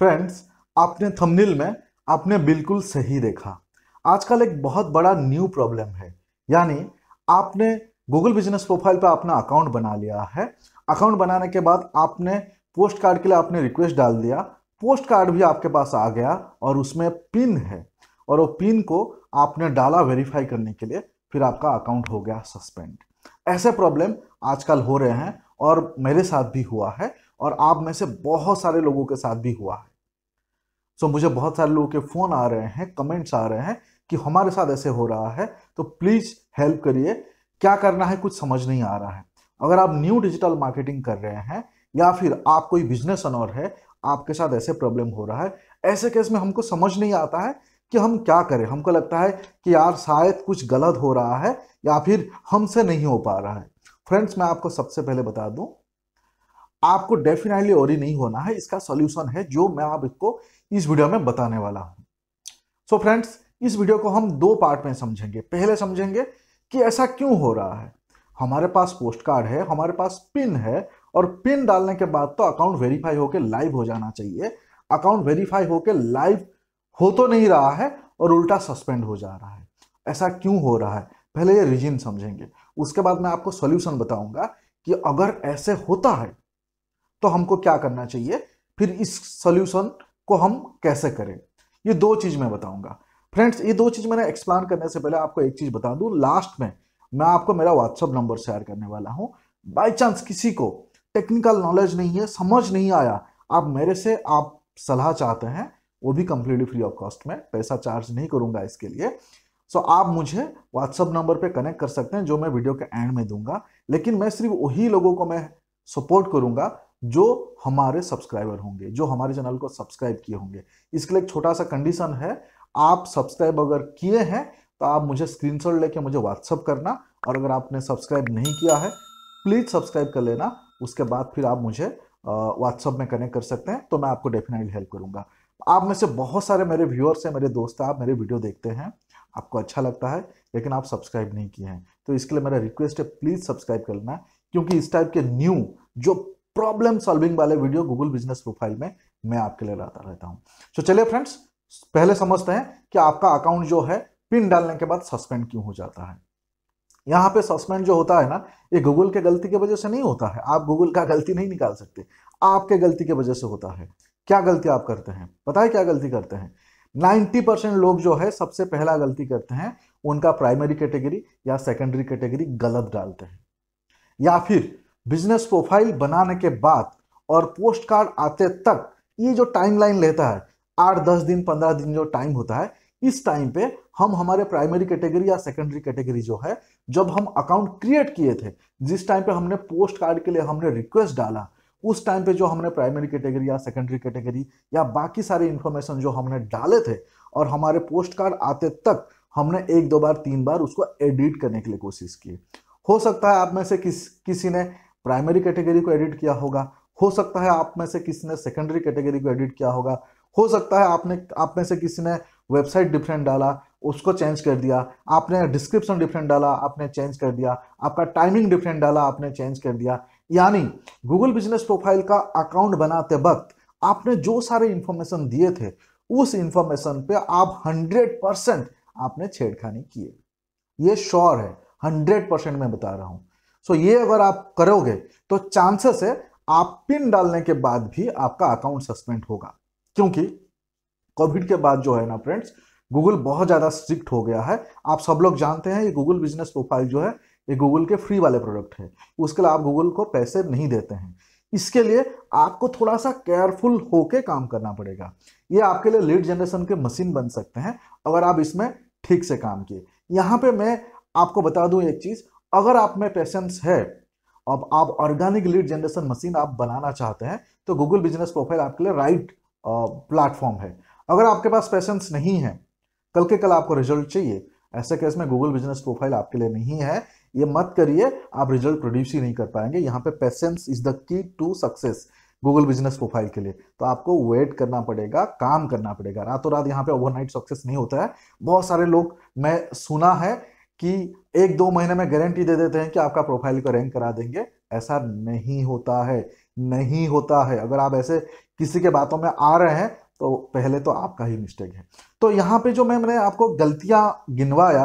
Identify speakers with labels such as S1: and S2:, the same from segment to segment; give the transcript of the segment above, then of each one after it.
S1: friends आपने thumbnail में आपने बिल्कुल सही देखा आजकल एक बहुत बड़ा न्यू प्रॉब्लम है यानी आपने गूगल बिजनेस प्रोफाइल पर अपना अकाउंट बना लिया है अकाउंट बनाने के बाद आपने पोस्ट कार्ड के लिए आपने रिक्वेस्ट डाल दिया पोस्ट कार्ड भी आपके पास आ गया और उसमें पिन है और वो पिन को आपने डाला वेरीफाई करने के लिए फिर आपका अकाउंट हो गया सस्पेंड ऐसे प्रॉब्लम आजकल हो रहे हैं और मेरे साथ भी हुआ है और आप में से बहुत सारे लोगों के साथ भी हुआ है सो मुझे बहुत सारे लोगों के फ़ोन आ रहे हैं कमेंट्स आ रहे हैं कि हमारे साथ ऐसे हो रहा है तो प्लीज़ हेल्प करिए क्या करना है कुछ समझ नहीं आ रहा है अगर आप न्यू डिजिटल मार्केटिंग कर रहे हैं या फिर आप कोई बिजनेस ऑनर है आपके साथ ऐसे प्रॉब्लम हो रहा है ऐसे केस में हमको समझ नहीं आता है कि हम क्या करें हमको लगता है कि यार शायद कुछ गलत हो रहा है या फिर हमसे नहीं हो पा रहा है फ्रेंड्स मैं आपको सबसे पहले बता दूं आपको डेफिनेटली ओरी नहीं होना है इसका सॉल्यूशन है जो मैं आपको इस वीडियो में बताने वाला हूं सो so फ्रेंड्स इस वीडियो को हम दो पार्ट में समझेंगे पहले समझेंगे कि ऐसा क्यों हो रहा है हमारे पास पोस्ट कार्ड है हमारे पास पिन है और पिन डालने के बाद तो अकाउंट वेरीफाई होकर लाइव हो जाना चाहिए अकाउंट वेरीफाई होकर लाइव हो तो नहीं रहा है और उल्टा सस्पेंड हो जा रहा है ऐसा क्यों हो रहा है पहले ये रीजन समझेंगे उसके बाद मैं आपको सॉल्यूशन बताऊंगा कि अगर ऐसे होता है तो हमको क्या करना चाहिए फिर इस सॉल्यूशन को हम कैसे करें ये दो चीज़ मैं बताऊंगा फ्रेंड्स ये दो चीज़ मैंने एक्सप्लान करने से पहले आपको एक चीज़ बता दूँ लास्ट में मैं आपको मेरा व्हाट्सअप नंबर शेयर करने वाला हूं बाई चांस किसी को टेक्निकल नॉलेज नहीं है समझ नहीं आया आप मेरे से आप सलाह चाहते हैं वो भी कंप्लीटली फ्री ऑफ कॉस्ट में पैसा चार्ज नहीं करूंगा इसके लिए सो so, आप मुझे व्हाट्सअप नंबर पे कनेक्ट कर सकते हैं जो मैं वीडियो के एंड में दूंगा लेकिन मैं सिर्फ वही लोगों को मैं सपोर्ट करूंगा जो हमारे सब्सक्राइबर होंगे जो हमारे चैनल को सब्सक्राइब किए होंगे इसके लिए एक छोटा सा कंडीशन है आप सब्सक्राइब अगर किए हैं तो आप मुझे स्क्रीनशॉट लेके मुझे व्हाट्सअप करना और अगर आपने सब्सक्राइब नहीं किया है प्लीज़ सब्सक्राइब कर लेना उसके बाद फिर आप मुझे व्हाट्सअप में कनेक्ट कर सकते हैं तो मैं आपको डेफिनेटली हेल्प करूंगा आप में से बहुत सारे मेरे व्यूअर्स हैं मेरे दोस्त हैं आप मेरे वीडियो देखते हैं आपको अच्छा लगता है लेकिन आप सब्सक्राइब नहीं किए हैं तो इसके लिए मेरा रिक्वेस्ट है प्लीज़ सब्सक्राइब कर लेना क्योंकि इस टाइप के न्यू जो प्रॉब्लम सॉल्विंग वाले वीडियो गूगल बिजनेस प्रोफाइल में मैं आपके लिए लाता रहता हूं तो चलिए फ्रेंड्स पहले समझते हैं कि आपका अकाउंट जो है पिन डालने के बाद सस्पेंड क्यों हो जाता है यहाँ पे सस्पेंड जो होता है ना ये गूगल के गलती की वजह से नहीं होता है आप गूगल का गलती नहीं निकाल सकते आपके गलती की वजह से होता है क्या गलती आप करते हैं पता है क्या गलती करते हैं 90 परसेंट लोग जो है सबसे पहला गलती करते हैं उनका प्राइमरी कैटेगरी या सेकेंडरी कैटेगरी गलत डालते हैं या फिर बिजनेस प्रोफाइल बनाने के बाद और पोस्ट कार्ड आते तक ये जो टाइम लाइन लेता है आठ दस दिन पंद्रह दिन जो टाइम होता है इस टाइम पे हम हमारे प्राइमरी कैटेगरी या सेकेंडरी कैटेगरी जो है जब हम अकाउंट क्रिएट किए थे जिस टाइम पे हमने पोस्ट कार्ड के लिए हमने रिक्वेस्ट डाला उस टाइम पे जो हमने प्राइमरी कैटेगरी या सेकेंडरी कैटेगरी या बाकी सारे इन्फॉर्मेशन जो हमने डाले थे और हमारे पोस्ट कार्ड आते तक हमने एक दो बार तीन बार उसको एडिट करने के लिए कोशिश की हो सकता है आप में से किस किसी ने प्राइमरी कैटेगरी को एडिट किया होगा हो सकता है आप में से किसी ने सेकेंडरी कैटेगरी को एडिट किया होगा हो सकता है आपने आप में से किसी ने वेबसाइट डिफरेंट डाला उसको चेंज कर दिया आपने डिस्क्रिप्शन डिफरेंट डाला आपने चेंज कर दिया आपका टाइमिंग डिफरेंट डाला आपने चेंज कर दिया यानी गूगल बिजनेस प्रोफाइल का अकाउंट बनाते वक्त आपने जो सारे इंफॉर्मेशन दिए थे उस इंफॉर्मेशन पे आप 100 परसेंट आपने छेड़खानी किए ये श्योर है 100 परसेंट मैं बता रहा हूँ सो ये अगर आप करोगे तो चांसेस है आप पिन डालने के बाद भी आपका अकाउंट सस्पेंड होगा क्योंकि कोविड के बाद जो है ना फ्रेंड्स गूगल बहुत ज़्यादा स्ट्रिक्ट हो गया है आप सब लोग जानते हैं ये गूगल बिजनेस प्रोफाइल जो है ये गूगल के फ्री वाले प्रोडक्ट है उसके लिए आप गूगल को पैसे नहीं देते हैं इसके लिए आपको थोड़ा सा केयरफुल होके काम करना पड़ेगा ये आपके लिए लीड जनरेशन के मशीन बन सकते हैं अगर आप इसमें ठीक से काम किए यहाँ पे मैं आपको बता दूं एक चीज़ अगर आप में पेशेंस है अब आप ऑर्गेनिक लीड जनरेशन मशीन आप बनाना चाहते हैं तो गूगल बिजनेस प्रोफाइल आपके लिए राइट प्लेटफॉर्म है अगर आपके पास पैसेंस नहीं है कल के कल आपको रिजल्ट चाहिए ऐसे केस में गूगल बिजनेस प्रोफाइल आपके लिए नहीं है ये मत करिए आप रिजल्ट प्रोड्यूस ही नहीं कर पाएंगे यहाँ पे patience is the key to success Google business profile के लिए तो आपको वेट करना पड़ेगा काम करना पड़ेगा रातों रात यहाँ पे ओवरनाइट सक्सेस नहीं होता है बहुत सारे लोग मैं सुना है कि एक दो महीने में गारंटी दे देते हैं कि आपका प्रोफाइल को रैंक करा देंगे ऐसा नहीं होता है नहीं होता है अगर आप ऐसे किसी के बातों में आ रहे हैं तो पहले तो आपका ही मिस्टेक है तो यहाँ पे जो मैं मैंने आपको गलतियाँ गिनवाया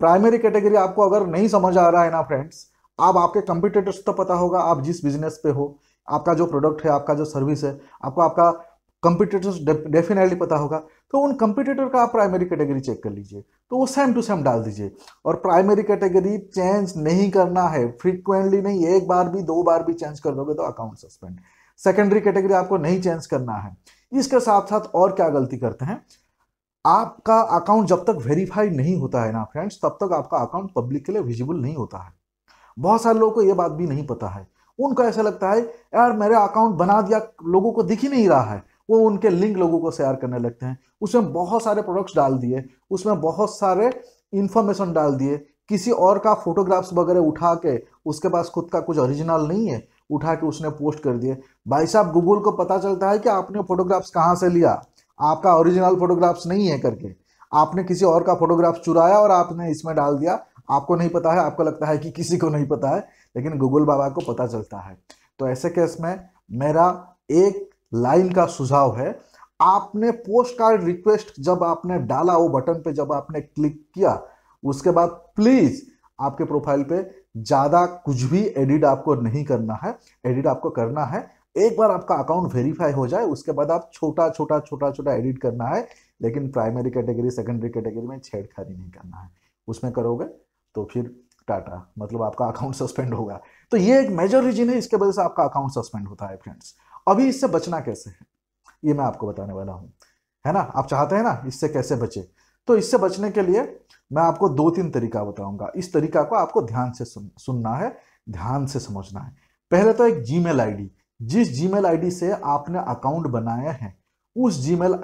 S1: प्राइमरी कैटेगरी आपको अगर नहीं समझ आ रहा है ना फ्रेंड्स आप आपके कंपिटेटर्स तो पता होगा आप जिस बिजनेस पे हो आपका जो प्रोडक्ट है आपका जो सर्विस है आपको आपका कंपिटिटर्स डेफिनेटली पता होगा तो उन कंपिटेटर का आप प्राइमरी कैटेगरी चेक कर लीजिए तो वो सेम टू सेम डाल दीजिए और प्राइमरी कैटेगरी चेंज नहीं करना है फ्रीक्वेंटली नहीं एक बार भी दो बार भी चेंज कर दोगे तो अकाउंट सस्पेंड सेकेंडरी कैटेगरी आपको नहीं चेंज करना है इसके साथ साथ और क्या गलती करते हैं आपका अकाउंट जब तक वेरीफाई नहीं होता है ना फ्रेंड्स तब तक आपका अकाउंट पब्लिक के लिए विजिबल नहीं होता है बहुत सारे लोगों को ये बात भी नहीं पता है उनको ऐसा लगता है यार मेरा अकाउंट बना दिया लोगों को दिख ही नहीं रहा है वो उनके लिंक लोगों को शेयर करने लगते हैं उसमें बहुत सारे प्रोडक्ट्स डाल दिए उसमें बहुत सारे इन्फॉर्मेशन डाल दिए किसी और का फोटोग्राफ्स वगैरह उठा के उसके पास खुद का कुछ ओरिजिनल नहीं है उठा के उसने पोस्ट कर दिए भाई साहब गूगल को पता चलता है कि आपने फोटोग्राफ्स कहाँ से लिया आपका ओरिजिनल फोटोग्राफ्स नहीं है करके आपने किसी और का फोटोग्राफ चुराया और आपने इसमें डाल दिया आपको नहीं पता है आपको लगता है कि किसी को नहीं पता है लेकिन गूगल बाबा को पता चलता है तो ऐसे केस में मेरा एक लाइन का सुझाव है आपने पोस्ट कार्ड रिक्वेस्ट जब आपने डाला वो बटन पे जब आपने क्लिक किया उसके बाद प्लीज आपके प्रोफाइल पे ज़्यादा कुछ भी एडिट आपको नहीं करना है एडिट आपको करना है एक बार आपका अकाउंट वेरीफाई हो जाए उसके बाद आप छोटा छोटा छोटा छोटा एडिट करना है लेकिन प्राइमरी कैटेगरी सेकेंडरी कैटेगरी में छेड़खानी नहीं करना है उसमें करोगे तो फिर टाटा मतलब आपका अकाउंट सस्पेंड होगा तो ये एक मेजर रीजन है इसके वजह से आपका अकाउंट सस्पेंड होता है फ्रेंड्स अभी इससे बचना कैसे है ये मैं आपको बताने वाला हूँ है ना आप चाहते हैं ना इससे कैसे बचे तो इससे बचने के लिए मैं आपको दो तीन तरीका बताऊंगा इस तरीका को आपको ध्यान से सुन, सुनना है ध्यान से समझना है पहले तो एक जी मेल जिस जी मेल से आपने अकाउंट बनाया है उस जी मेल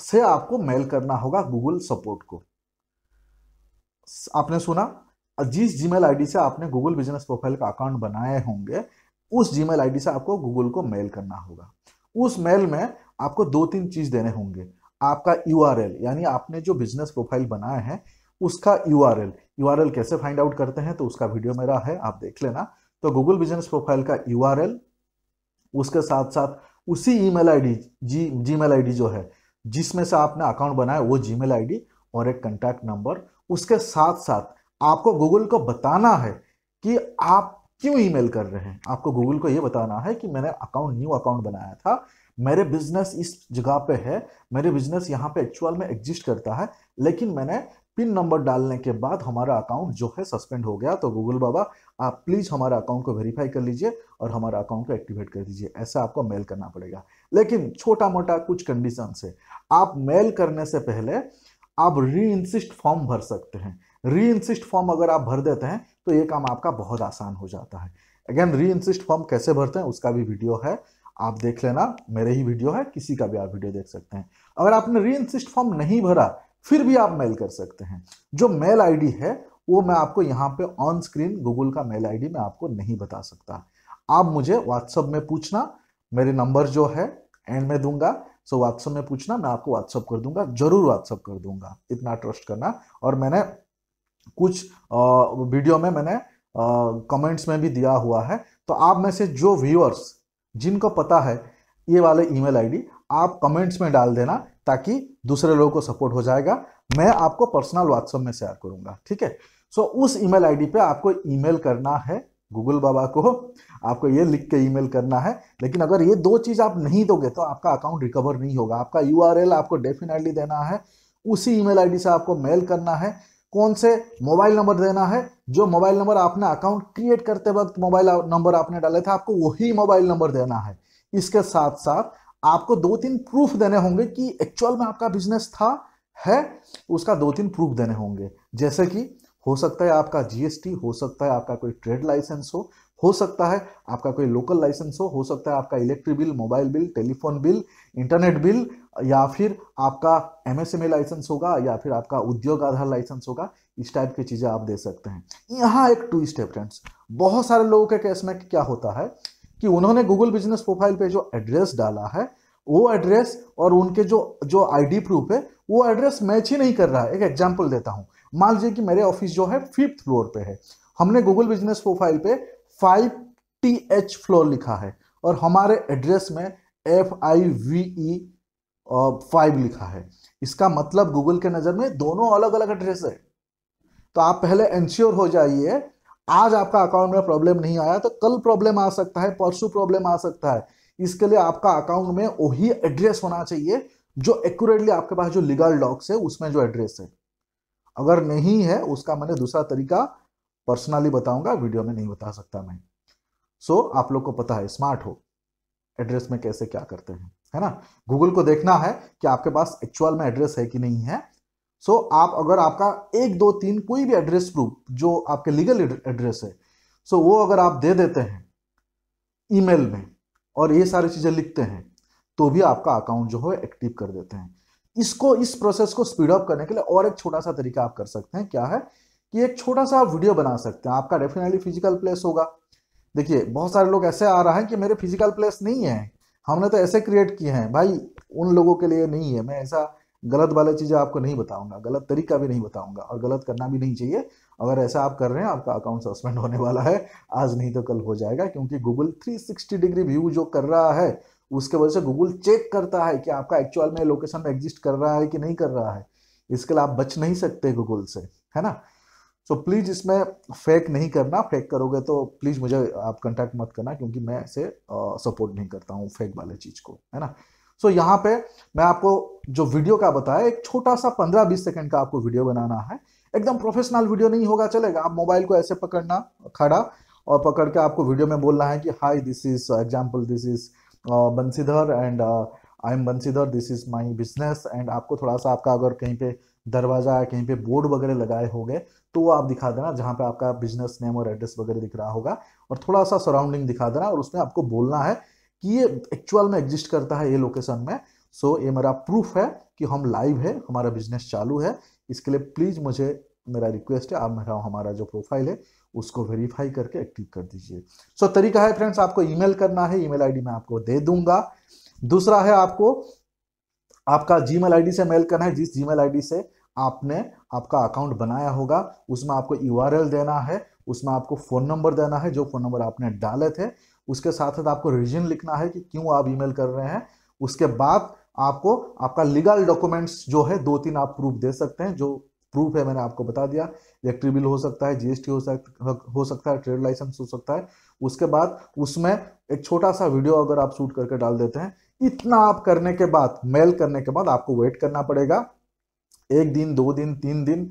S1: से आपको मेल करना होगा गूगल सपोर्ट को आपने सुना जिस जी मेल से आपने गूगल बिजनेस प्रोफाइल का अकाउंट बनाए होंगे उस जी मेल से आपको गूगल को मेल करना होगा उस मेल में आपको दो तीन चीज़ देने होंगे आपका यू यानी आपने जो बिजनेस प्रोफाइल बनाए हैं उसका यू आर कैसे फाइंड आउट करते हैं तो उसका वीडियो मेरा है आप देख लेना तो गूगल बिजनेस प्रोफाइल का यू उसके साथ साथ उसी email ID G Gmail जो है जिसमें से आपने अकाउंट बनाया वो जी मेल और एक कंटैक्ट नंबर उसके साथ साथ आपको गूगल को बताना है कि आप क्यों ईमेल कर रहे हैं आपको गूगल को ये बताना है कि मैंने अकाउंट न्यू अकाउंट बनाया था मेरे बिजनेस इस जगह पे है मेरे बिजनेस यहाँ पे एक्चुअल में एग्जिस्ट करता है लेकिन मैंने पिन नंबर डालने के बाद हमारा अकाउंट जो है सस्पेंड हो गया तो गूगल बाबा आप प्लीज़ हमारा अकाउंट को वेरीफाई कर लीजिए और हमारा अकाउंट को एक्टिवेट कर दीजिए ऐसा आपको मेल करना पड़ेगा लेकिन छोटा मोटा कुछ कंडीशन से आप मेल करने से पहले आप री इंसिस्ट फॉर्म भर सकते हैं री इंसिस्ट फॉर्म अगर आप भर देते हैं तो ये काम आपका बहुत आसान हो जाता है अगेन री इंसिस्ट फॉर्म कैसे भरते हैं उसका भी वीडियो है आप देख लेना मेरे ही वीडियो है किसी का भी आप वीडियो देख सकते हैं अगर आपने री इंसिस्ट फॉर्म नहीं भरा फिर भी आप मेल कर सकते हैं जो मेल आईडी है वो मैं आपको यहाँ पे ऑन स्क्रीन गूगल का मेल आईडी मैं आपको नहीं बता सकता आप मुझे व्हाट्सअप में पूछना मेरे नंबर जो है एंड में दूंगा सो व्हाट्सअप में पूछना मैं आपको व्हाट्सअप कर दूंगा जरूर व्हाट्सअप कर दूंगा इतना ट्रस्ट करना और मैंने कुछ वीडियो में मैंने कमेंट्स में भी दिया हुआ है तो आप में से जो व्यूअर्स जिनको पता है ये वाले ईमेल आईडी आप कमेंट्स में डाल देना ताकि दूसरे लोगों को सपोर्ट हो जाएगा मैं आपको पर्सनल व्हाट्सएप में शेयर करूंगा ठीक है सो उस ईमेल आईडी पे आपको ईमेल करना है गूगल बाबा को आपको ये लिख के ईमेल करना है लेकिन अगर ये दो चीज़ आप नहीं दोगे तो आपका अकाउंट रिकवर नहीं होगा आपका यू आपको डेफिनेटली देना है उसी ईमेल आईडी से आपको मेल करना है कौन से मोबाइल नंबर देना है जो मोबाइल नंबर आपने अकाउंट क्रिएट करते वक्त मोबाइल नंबर आपने डाले थे आपको वही मोबाइल नंबर देना है इसके साथ साथ आपको दो तीन प्रूफ देने होंगे कि एक्चुअल में आपका बिजनेस था है उसका दो तीन प्रूफ देने होंगे जैसे कि हो सकता है आपका जीएसटी हो सकता है आपका कोई ट्रेड लाइसेंस हो हो सकता है आपका कोई लोकल लाइसेंस हो हो सकता है आपका electric bill mobile bill telephone bill internet bill या फिर आपका एमएसएमए लाइसेंस e होगा या फिर आपका उद्योग आधार लाइसेंस होगा इस टाइप की चीज़ें आप दे सकते हैं यहाँ एक टू स्टेप फ्रेंड्स बहुत सारे लोगों के केस में क्या होता है कि उन्होंने गूगल बिजनेस प्रोफाइल पे जो एड्रेस डाला है वो एड्रेस और उनके जो जो आईडी प्रूफ है वो एड्रेस मैच ही नहीं कर रहा है एक एग्जाम्पल देता हूँ मान लीजिए कि मेरे ऑफिस जो है फिफ्थ फ्लोर पे है हमने गूगल बिजनेस प्रोफाइल पे फाइव टी एच फ्लोर लिखा है और हमारे एड्रेस में F I V E five लिखा है इसका मतलब गूगल के नज़र में दोनों अलग अलग एड्रेस है तो आप पहले एंश्योर हो जाइए आज आपका अकाउंट में प्रॉब्लम नहीं आया तो कल प्रॉब्लम आ सकता है परसों प्रॉब्लम आ सकता है इसके लिए आपका अकाउंट में वही एड्रेस होना चाहिए जो एक्यूरेटली आपके पास जो लीगल डॉक्स है उसमें जो एड्रेस है अगर नहीं है उसका मैंने दूसरा तरीका पर्सनली बताऊंगा वीडियो में नहीं बता सकता मैं सो so, आप लोग को पता है स्मार्ट हो एड्रेस में कैसे क्या करते हैं है ना गूगल को देखना है कि आपके पास एक्चुअल में एड्रेस है कि नहीं है सो so, आप अगर आपका एक दो तीन कोई भी एड्रेस प्रूफ जो आपके लीगल एड्रेस है सो so, वो अगर आप दे देते हैं ईमेल में और ये सारी चीज़ें लिखते हैं तो भी आपका अकाउंट जो है एक्टिव कर देते हैं इसको इस प्रोसेस को स्पीड अप करने के लिए और एक छोटा सा तरीका आप कर सकते हैं क्या है कि एक छोटा सा आप वीडियो बना सकते हैं आपका डेफिनेटली फिजिकल प्लेस होगा देखिए बहुत सारे लोग ऐसे आ रहा है कि मेरे फिजिकल प्लेस नहीं है हमने तो ऐसे क्रिएट किए हैं भाई उन लोगों के लिए नहीं है मैं ऐसा गलत वाले चीज़ें आपको नहीं बताऊंगा गलत तरीका भी नहीं बताऊंगा और गलत करना भी नहीं चाहिए अगर ऐसा आप कर रहे हैं आपका अकाउंट सस्पेंड होने वाला है आज नहीं तो कल हो जाएगा क्योंकि गूगल 360 डिग्री व्यू जो कर रहा है उसके वजह से गूगल चेक करता है कि आपका एक्चुअल में लोकेशन में एग्जिस्ट कर रहा है कि नहीं कर रहा है इसके लिए आप बच नहीं सकते गूगल से है ना सो so, प्लीज़ इसमें फेक नहीं करना फेक करोगे तो प्लीज़ मुझे आप कॉन्टेक्ट मत करना क्योंकि मैं इसे सपोर्ट नहीं करता हूँ फेक वाले चीज़ को है ना सो so, यहाँ पे मैं आपको जो वीडियो का बताया एक छोटा सा पंद्रह बीस सेकंड का आपको वीडियो बनाना है एकदम प्रोफेशनल वीडियो नहीं होगा चलेगा आप मोबाइल को ऐसे पकड़ना खड़ा और पकड़ के आपको वीडियो में बोलना है कि hi this is example this is Bansidhar and I am Bansidhar this is my business and आपको थोड़ा सा आपका अगर कहीं पे दरवाज़ा या कहीं पे बोर्ड वगैरह लगाए होंगे तो वो आप दिखा देना जहाँ पे आपका बिजनेस नेम और एड्रेस वगैरह दिख रहा होगा और थोड़ा सा सराउंडिंग दिखा देना और उसमें आपको बोलना है कि ये एक्चुअल में एग्जिस्ट करता है ये लोकेशन में सो so, ये मेरा प्रूफ है कि हम लाइव है हमारा बिजनेस चालू है इसके लिए प्लीज़ मुझे मेरा रिक्वेस्ट है आप मेरा हमारा जो प्रोफाइल है उसको वेरीफाई करके एक्टिव कर दीजिए सो so, तरीका है फ्रेंड्स आपको ईमेल करना है ईमेल आईडी मैं आपको दे दूंगा दूसरा है आपको आपका जीमेल आईडी से मेल करना है जिस जीमेल आईडी से आपने आपका अकाउंट बनाया होगा उसमें आपको यू देना है उसमें आपको फ़ोन नंबर देना है जो फ़ोन नंबर आपने डाले थे उसके साथ साथ आपको रीजन लिखना है कि क्यों आप ईमेल कर रहे हैं उसके बाद आपको आपका लीगल डॉक्यूमेंट्स जो है दो तीन आप प्रूफ दे सकते हैं जो प्रूफ है मैंने आपको बता दिया इलेक्ट्रिक बिल हो सकता है जीएसटी हो सकता हो सकता है ट्रेड लाइसेंस हो सकता है उसके बाद उसमें एक छोटा सा वीडियो अगर आप शूट करके डाल देते हैं इतना आप करने के बाद मेल करने के बाद आपको वेट करना पड़ेगा एक दिन दो दिन तीन दिन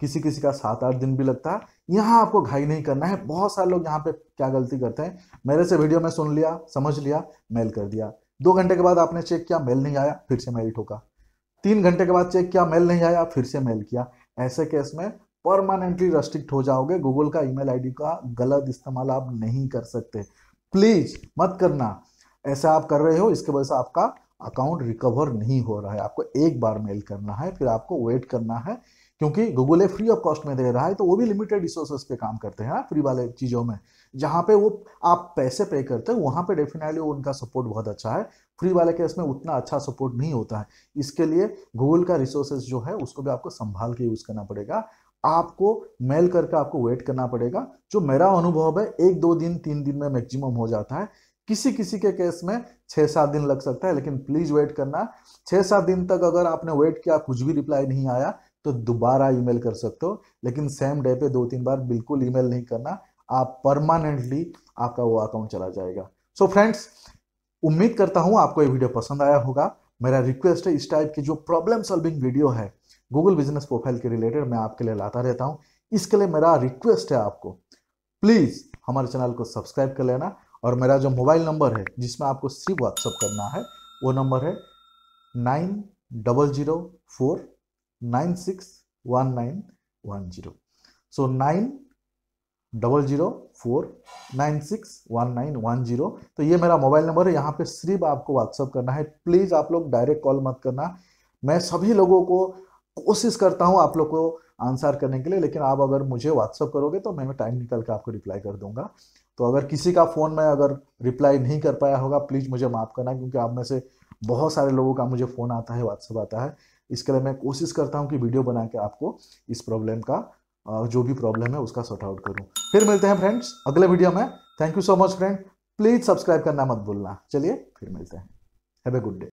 S1: किसी किसी का सात आठ दिन भी लगता है यहाँ आपको घाई नहीं करना है बहुत सारे लोग यहाँ पे क्या गलती करते हैं मेरे से वीडियो में सुन लिया समझ लिया मेल कर दिया दो घंटे के बाद आपने चेक किया मेल नहीं आया फिर से मेल ठोका तीन घंटे के बाद चेक किया मेल नहीं आया फिर से मेल किया ऐसे केस में परमानेंटली रेस्ट्रिक्ट हो जाओगे गूगल का ईमेल आईडी का गलत इस्तेमाल आप नहीं कर सकते प्लीज मत करना ऐसा आप कर रहे हो इसके वजह से आपका अकाउंट रिकवर नहीं हो रहा है आपको एक बार मेल करना है फिर आपको वेट करना है क्योंकि गूगल है फ्री ऑफ कॉस्ट में दे रहा है तो वो भी लिमिटेड रिसोर्सेज पे काम करते हैं फ्री हाँ, वाले चीज़ों में जहाँ पे वो आप पैसे पे करते हैं वहाँ पे डेफिनेटली उनका सपोर्ट बहुत अच्छा है फ्री वाले केस में उतना अच्छा सपोर्ट नहीं होता है इसके लिए गूगल का रिसोर्सेज जो है उसको भी आपको संभाल के यूज़ करना पड़ेगा आपको मेल करके आपको वेट करना पड़ेगा जो मेरा अनुभव है एक दो दिन तीन दिन में मैक्सिमम हो जाता है किसी किसी के केस में छः सात दिन लग सकता है लेकिन प्लीज़ वेट करना छः सात दिन तक अगर आपने वेट किया कुछ भी रिप्लाई नहीं आया तो दोबारा ईमेल कर सकते हो लेकिन सेम डे पे दो तीन बार बिल्कुल ईमेल नहीं करना आप परमानेंटली आपका वो अकाउंट चला जाएगा सो so फ्रेंड्स उम्मीद करता हूँ आपको ये वीडियो पसंद आया होगा मेरा रिक्वेस्ट है इस टाइप की जो प्रॉब्लम सॉल्विंग वीडियो है गूगल बिजनेस प्रोफाइल के रिलेटेड मैं आपके लिए लाता रहता हूँ इसके लिए मेरा रिक्वेस्ट है आपको प्लीज़ हमारे चैनल को सब्सक्राइब कर लेना और मेरा जो मोबाइल नंबर है जिसमें आपको सिर्फ व्हाट्सअप करना है वो नंबर है nine double zero four 961910 so 9 double zero four nine six one nine one zero तो ये मेरा मोबाइल नंबर है यहाँ पे सिर्फ आपको व्हाट्सअप करना है प्लीज़ आप लोग डायरेक्ट कॉल मत करना मैं सभी लोगों को कोशिश करता हूँ आप लोग को आंसर करने के लिए लेकिन आप अगर मुझे व्हाट्सअप करोगे तो मैं टाइम निकल कर आपको रिप्लाई कर दूंगा तो अगर किसी का फ़ोन में अगर रिप्लाई नहीं कर पाया होगा प्लीज़ मुझे माफ़ करना क्योंकि आप में से बहुत सारे लोगों का मुझे फ़ोन आता है व्हाट्सअप आता है इसके लिए मैं कोशिश करता हूँ कि वीडियो बना के आपको इस प्रॉब्लम का जो भी प्रॉब्लम है उसका सॉर्ट आउट करूँ फिर मिलते हैं फ्रेंड्स अगले वीडियो में thank you so much friend please subscribe करना मत भूलना चलिए फिर मिलते हैं हैव ए गुड डे